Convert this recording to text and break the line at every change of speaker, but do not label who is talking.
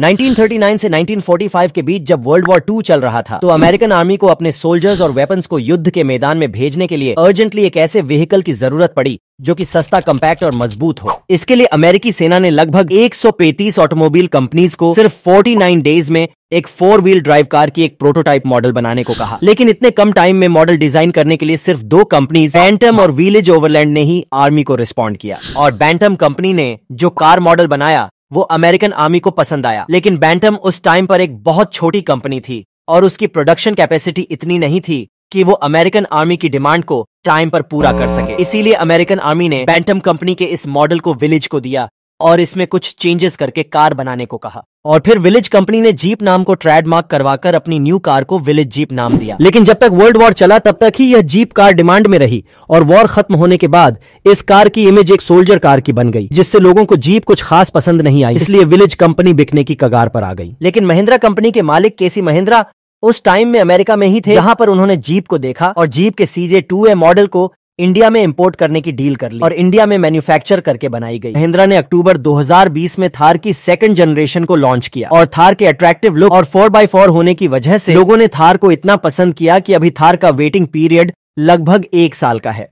1939 से 1945 के बीच जब वर्ल्ड वॉर टू चल रहा था तो अमेरिकन आर्मी को अपने सोल्जर्स और वेपन्स को युद्ध के मैदान में भेजने के लिए अर्जेंटली एक ऐसे व्हीकल की जरूरत पड़ी जो कि सस्ता कम्पैक्ट और मजबूत हो इसके लिए अमेरिकी सेना ने लगभग 135 ऑटोमोबाइल कंपनीज को सिर्फ 49 डेज में एक फोर व्हील ड्राइव कार की एक प्रोटोटाइप मॉडल बनाने को कहा लेकिन इतने कम टाइम में मॉडल डिजाइन करने के लिए सिर्फ दो कंपनीज बैंटम और व्हीलेज ओवरलैंड ने ही आर्मी को रिस्पॉन्ड किया और बैंटम कंपनी ने जो कार मॉडल बनाया वो अमेरिकन आर्मी को पसंद आया लेकिन बैंटम उस टाइम पर एक बहुत छोटी कंपनी थी और उसकी प्रोडक्शन कैपेसिटी इतनी नहीं थी कि वो अमेरिकन आर्मी की डिमांड को टाइम पर पूरा कर सके इसीलिए अमेरिकन आर्मी ने बैंटम कंपनी के इस मॉडल को विलेज को दिया और इसमें कुछ चेंजेस करके कार बनाने को कहा और फिर विलेज कंपनी ने जीप नाम को ट्रेडमार्क करवाकर अपनी न्यू कार को विलेज जीप नाम दिया लेकिन जब तक वर्ल्ड वॉर चला तब तक ही यह जीप कार डिमांड में रही और वॉर खत्म होने के बाद इस कार की इमेज एक सोल्जर कार की बन गई जिससे लोगों को जीप कुछ खास पसंद नहीं आई इसलिए विलेज कंपनी बिकने की कगार पर आ गई लेकिन महिंद्रा कंपनी के मालिक केसी महिंद्रा उस टाइम में अमेरिका में ही थे जहां पर उन्होंने जीप को देखा और जीप के सीजे टू ए मॉडल को इंडिया में इंपोर्ट करने की डील कर ली और इंडिया में मैन्युफैक्चर करके बनाई गई महिंद्रा ने अक्टूबर 2020 में थार की सेकंड जनरेशन को लॉन्च किया और थार के अट्रैक्टिव लुक और फोर फोर होने की वजह से लोगों ने थार को इतना पसंद किया कि अभी थार का वेटिंग पीरियड लगभग एक साल का है